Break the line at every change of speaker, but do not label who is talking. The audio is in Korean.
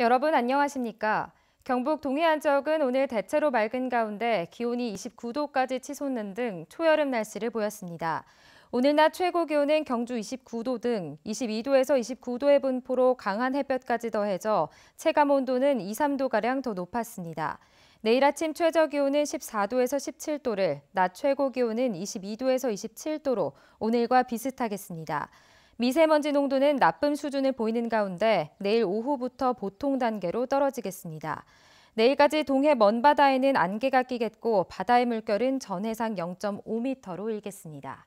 여러분 안녕하십니까? 경북 동해안 지역은 오늘 대체로 맑은 가운데 기온이 29도까지 치솟는 등 초여름 날씨를 보였습니다. 오늘 낮 최고 기온은 경주 29도 등 22도에서 29도의 분포로 강한 햇볕까지 더해져 체감 온도는 2, 3도가량 더 높았습니다. 내일 아침 최저 기온은 14도에서 17도를, 낮 최고 기온은 22도에서 27도로 오늘과 비슷하겠습니다. 미세먼지 농도는 나쁨 수준을 보이는 가운데 내일 오후부터 보통 단계로 떨어지겠습니다. 내일까지 동해 먼바다에는 안개가 끼겠고 바다의 물결은 전해상 0.5m로 일겠습니다.